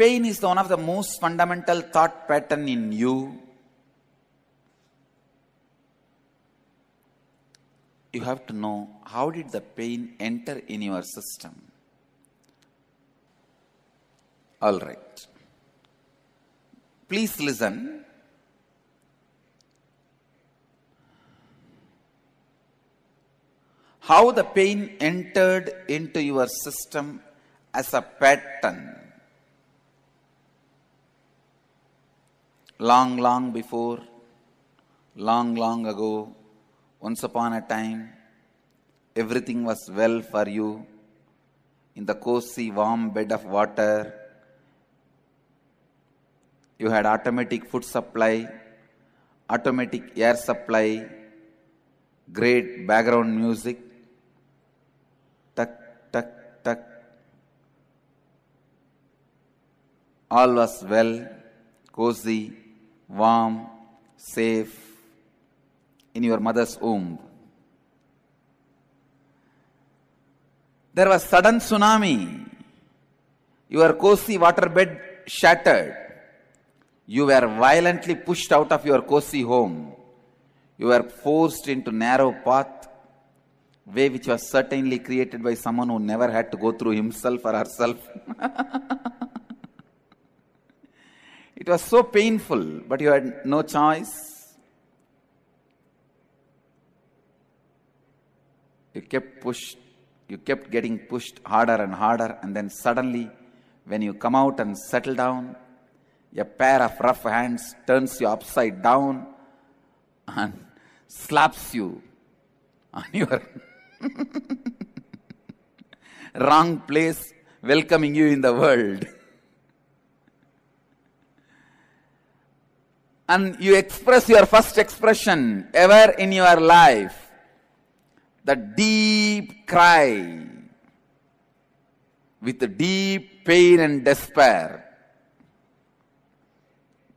pain is one of the most fundamental thought pattern in you, you have to know how did the pain enter in your system. All right. Please listen. How the pain entered into your system as a pattern long, long before, long, long ago, once upon a time, everything was well for you. In the cozy, warm bed of water, you had automatic food supply, automatic air supply, great background music. Tuck, tuck, tuck. All was well, cozy warm, safe in your mother's womb. There was sudden tsunami. Your cozy waterbed shattered. You were violently pushed out of your cozy home. You were forced into narrow path, way which was certainly created by someone who never had to go through himself or herself. It was so painful, but you had no choice. You kept pushed, you kept getting pushed harder and harder, and then suddenly, when you come out and settle down, a pair of rough hands turns you upside down and slaps you on your wrong place, welcoming you in the world. and you express your first expression ever in your life the deep cry with deep pain and despair.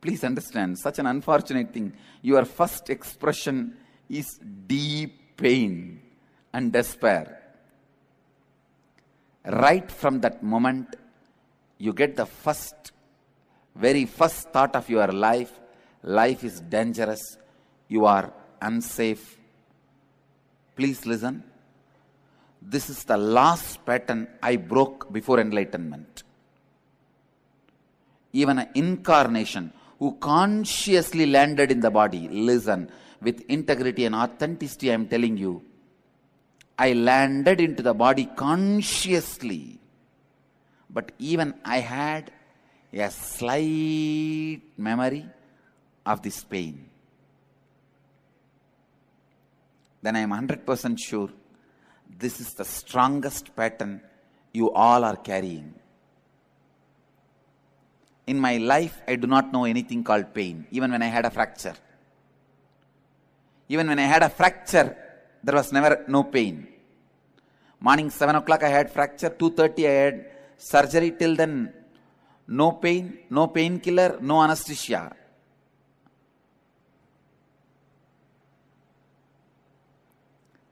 Please understand, such an unfortunate thing. Your first expression is deep pain and despair. Right from that moment, you get the first, very first thought of your life life is dangerous, you are unsafe. Please listen. This is the last pattern I broke before enlightenment. Even an incarnation who consciously landed in the body, listen, with integrity and authenticity, I am telling you, I landed into the body consciously. But even I had a slight memory of this pain, then I am 100% sure this is the strongest pattern you all are carrying. In my life, I do not know anything called pain, even when I had a fracture. Even when I had a fracture, there was never no pain. Morning 7 o'clock I had fracture, 2.30 I had surgery, till then no pain, no painkiller, no anesthesia.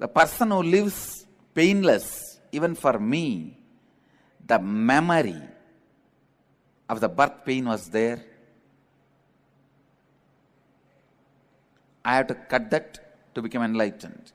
The person who lives painless, even for me, the memory of the birth pain was there. I have to cut that to become enlightened.